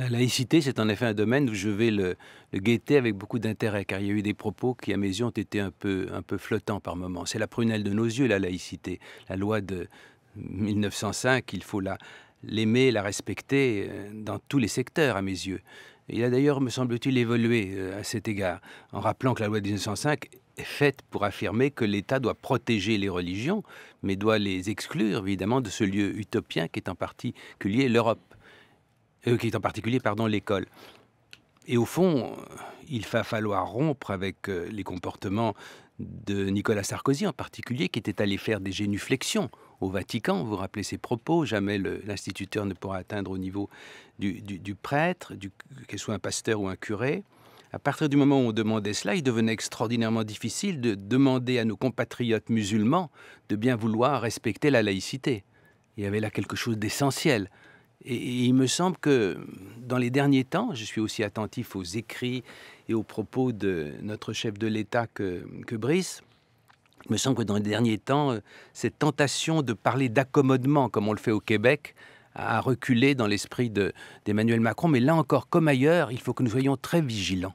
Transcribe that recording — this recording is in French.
La laïcité, c'est en effet un domaine où je vais le, guetter avec beaucoup d'intérêt, car il y a eu des propos qui, à mes yeux, ont été un peu, un peu flottants par moments. C'est la prunelle de nos yeux, la laïcité. La loi de 1905, il faut la, l'aimer, la respecter euh, dans tous les secteurs, à mes yeux. Il a d'ailleurs, me semble-t-il, évolué euh, à cet égard, en rappelant que la loi de 1905 est faite pour affirmer que l'État doit protéger les religions, mais doit les exclure, évidemment, de ce lieu utopien qui est en particulier l'Europe qui est en particulier pardon, l'école. Et au fond, euh, il va falloir rompre avec euh, les comportements de Nicolas Sarkozy en particulier, qui était allé faire des génuflexions au Vatican. Vous vous rappelez ses propos jamais l'instituteur ne pourra atteindre au niveau du, prêtre, du, qu'il soit un pasteur ou un curé. À partir du moment où on demandait cela, il devenait extraordinairement difficile de demander à nos compatriotes musulmans de bien vouloir respecter la laïcité. Il y avait là quelque chose d'essentiel. Et, il me semble que dans les derniers temps, je suis aussi attentif aux écrits et aux propos de notre chef de l'État que, que Brice, il me semble que dans les derniers temps, euh, cette tentation de parler d'accommodement, comme on le fait au Québec, a reculé dans l'esprit d'Emmanuel Macron. Mais là encore, comme ailleurs, il faut que nous soyons très vigilants.